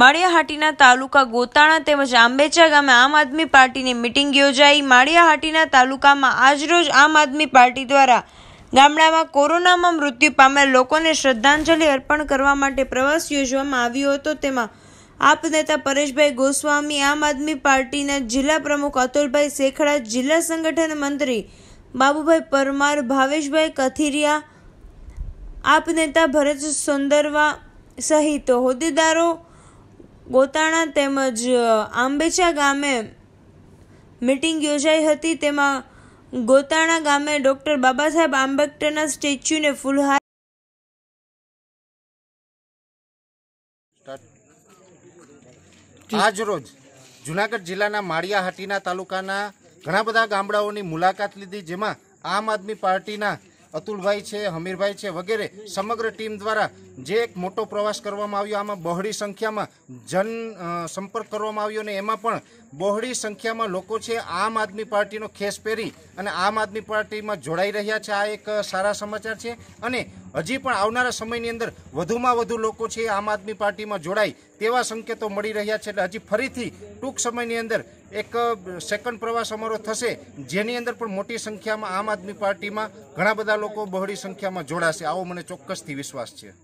માળિયાહાટીના તાલુકા ગોતાણા તેમજ આંબેચા ગામે આમ આદમી પાર્ટીની મિટિંગ યોજાઈ માળિયાહાટીના તાલુકામાં આજરોજ આમ આદમી પાર્ટી દ્વારા ગામડામાં કોરોનામાં મૃત્યુ પામેલ લોકોને શ્રદ્ધાંજલિ અર્પણ કરવા માટે પ્રવાસ યોજવામાં આવ્યો હતો તેમાં આપ નેતા પરેશભાઈ ગોસ્વામી આમ આદમી પાર્ટીના જિલ્લા પ્રમુખ અતુલભાઈ શેખડા જિલ્લા સંગઠન મંત્રી બાબુભાઈ પરમાર ભાવેશભાઈ કથિરિયા આપ નેતા ભરત સુંદરવા સહિત હોદ્દેદારો ગોતાણા તેમજ આંબેચા ગામે મિટિંગ યોજાઈ હતી તેમાં ગોતાણા ગામે ડૉક્ટર બાબા સાહેબ આંબેડકરના સ્ટેચ્યુને ફૂલહાર આજરોજ જુનાગઢ જિલ્લાના માળિયાહાટીના તાલુકાના ઘણા બધા ગામડાઓની મુલાકાત લીધી જેમાં આમ આદમી પાર્ટીના અતુલભાઈ છે હમીરભાઈ છે વગેરે સમગ્ર ટીમ દ્વારા જે એક મોટો પ્રવાસ કરવામાં આવ્યો આમાં બહોળી સંખ્યામાં જન સંપર્ક કરવામાં આવ્યો અને એમાં પણ બહોળી સંખ્યામાં લોકો છે આમ આદમી પાર્ટીનો ખેસ પહેરી અને આમ આદમી પાર્ટીમાં જોડાઈ રહ્યા છે આ એક સારા સમાચાર છે અને હજી પણ આવનારા સમયની અંદર વધુમાં વધુ લોકો છે આમ આદમી પાર્ટીમાં જોડાય તેવા સંકેતો મળી રહ્યા છે એટલે હજી ફરીથી ટૂંક સમયની અંદર એક સેકન્ડ પ્રવાસ અમારો થશે જેની અંદર પણ મોટી સંખ્યામાં આમ આદમી પાર્ટીમાં ઘણા બધા લોકો બહોળી સંખ્યામાં જોડાશે આવો મને ચોક્કસથી વિશ્વાસ છે